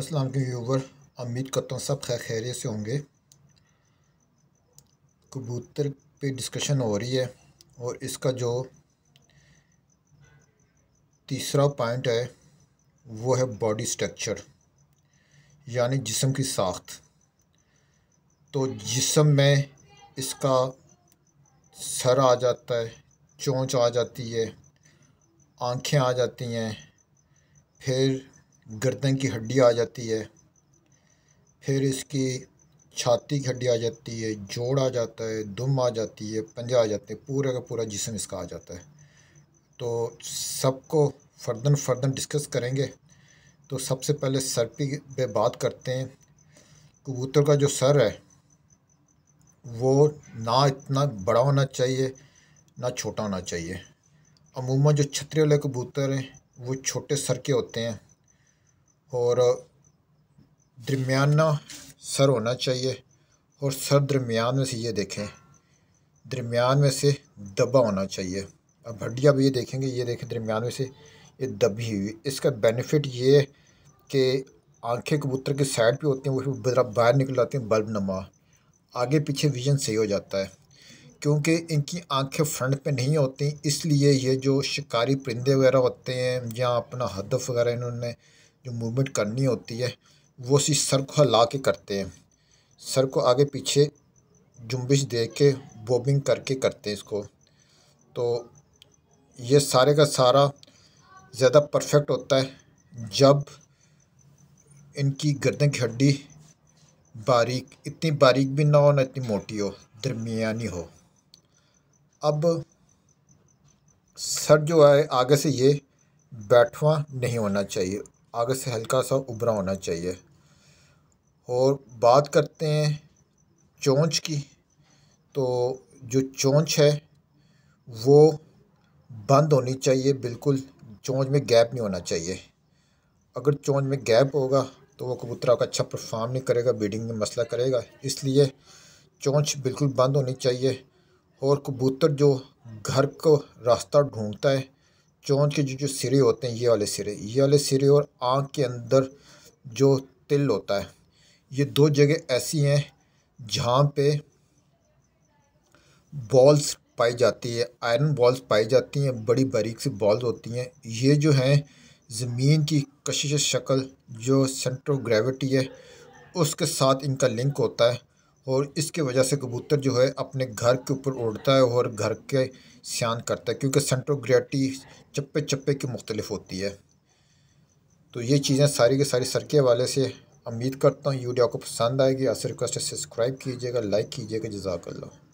अस्सलाम वालेकुम व्यूवर उम्मीद करता हूँ सब खैर खैरियत से होंगे कबूतर पे डिस्कशन हो रही है और इसका जो तीसरा पॉइंट है वो है बॉडी स्ट्रक्चर यानी जिसम की साख्त तो जिसम में इसका सर आ जाता है चोंच आ जाती है आँखें आ जाती हैं फिर गर्दन की हड्डी आ जाती है फिर इसकी छाती की हड्डी आ जाती है जोड़ आ जाता है दुम आ जाती है पंजा आ जाते हैं पूरा का पूरा जिसम इसका आ जाता है तो सबको फर्दन फर्दन डिस्कस करेंगे तो सबसे पहले सर पे बात करते हैं कबूतर का जो सर है वो ना इतना बड़ा होना चाहिए ना छोटा होना चाहिए अमूमा जो छतरी वाले कबूतर हैं वो छोटे सर के होते हैं और दरमियाना सर होना चाहिए और सर दरमियान में से ये देखें दरमियान में से दबा होना चाहिए अब हड्डियाँ भी ये देखेंगे ये देखें दरमियान में से ये दबी हुई इसका बेनिफिट ये कि आंखें कबूतर के साइड पे होती हैं वो फिर बाहर निकल आती हैं बल्ब नमा आगे पीछे विजन सही हो जाता है क्योंकि इनकी आंखें फ्रंट पे नहीं होती इसलिए ये जो शिकारी परिंदे वगैरह होते हैं या अपना हदफ वगैरह इन्होंने जो मूवमेंट करनी होती है वो सी सर को हिला के करते हैं सर को आगे पीछे जुम्बिश दे के बोबिंग करके करते हैं इसको तो ये सारे का सारा ज़्यादा परफेक्ट होता है जब इनकी गर्दन की हड्डी बारीक इतनी बारीक भी ना हो ना इतनी मोटी हो दरमिया हो अब सर जो है आगे से ये बैठवा नहीं होना चाहिए आगे से हल्का सा उभरा होना चाहिए और बात करते हैं चोंच की तो जो चोंच है वो बंद होनी चाहिए बिल्कुल चोंच में गैप नहीं होना चाहिए अगर चोंच में गैप होगा तो वो कबूतरा का अच्छा परफॉर्म नहीं करेगा बीडिंग में मसला करेगा इसलिए चोंच बिल्कुल बंद होनी चाहिए और कबूतर जो घर को रास्ता ढूंढता है चोंच के जो जो सिरे होते हैं ये वाले सिरे ये वाले सिरे और आँख के अंदर जो तिल होता है ये दो जगह ऐसी हैं जहाँ पे बॉल्स पाई जाती है आयरन बॉल्स पाई जाती हैं बड़ी बारीक सी बॉल्स होती हैं ये जो हैं ज़मीन की कशिश शक्ल जो ऑफ ग्रेविटी है उसके साथ इनका लिंक होता है और इसके वजह से कबूतर जो है अपने घर के ऊपर उड़ता है और घर के सियान करता है क्योंकि सेंट्रोग्रेटी चप्पे चप्पे की मुख्तलिफ होती है तो ये चीज़ें सारी के सारी सरके वाले से उम्मीद करता हूँ वीडियो आपको पसंद आएगी आपसे रिक्वेस्ट है सब्सक्राइब कीजिएगा लाइक कीजिएगा जजाकल्ला